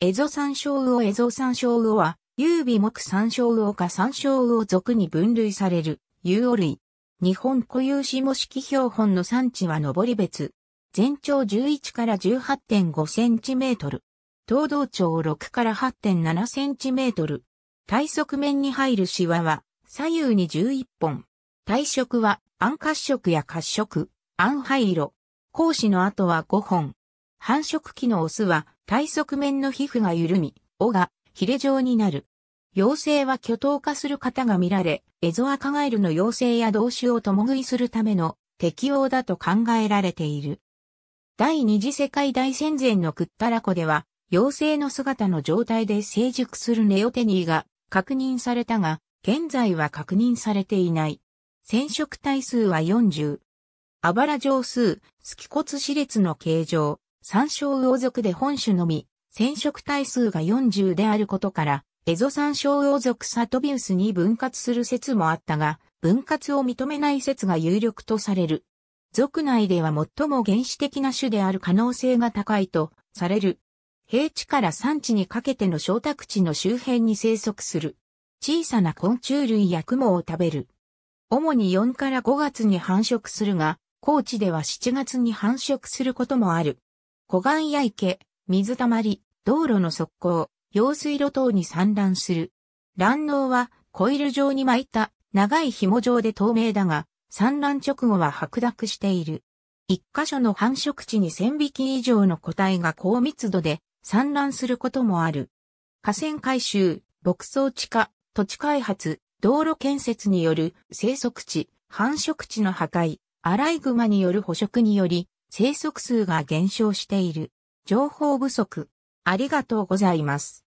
エゾサンショウウオエゾサンショウウオは、優美木サンショウウオかサンショウウオ属に分類される、有オ類。日本固有種模式標本の産地は上り別。全長11から18.5センチメートル。東道長6から8.7センチメートル。体側面に入るシワは、左右に11本。体色は、暗褐色や褐色、暗灰色。講師の後は5本。繁殖期のオスは、体側面の皮膚が緩み、尾がヒレ状になる。妖精は巨頭化する方が見られ、エゾアカガエルの妖精や同種を共食いするための適応だと考えられている。第二次世界大戦前のクッタラ湖では、妖精の姿の状態で成熟するネオテニーが確認されたが、現在は確認されていない。染色体数は40。あばら上数、スキ骨歯列の形状、山椒魚族で本種のみ、染色体数が40であることから、エゾ山椒魚族サトビウスに分割する説もあったが、分割を認めない説が有力とされる。族内では最も原始的な種である可能性が高いとされる。平地から山地にかけての小宅地の周辺に生息する。小さな昆虫類や雲を食べる。主に4から5月に繁殖するが、高地では7月に繁殖することもある。湖岸や池、水たまり、道路の側溝、用水路等に散乱する。卵嚢はコイル状に巻いた長い紐状で透明だが、産卵直後は白濁している。一箇所の繁殖地に千匹以上の個体が高密度で産卵することもある。河川回収、牧草地化、土地開発、道路建設による生息地、繁殖地の破壊、アライグマによる捕食により、生息数が減少している。情報不足。ありがとうございます。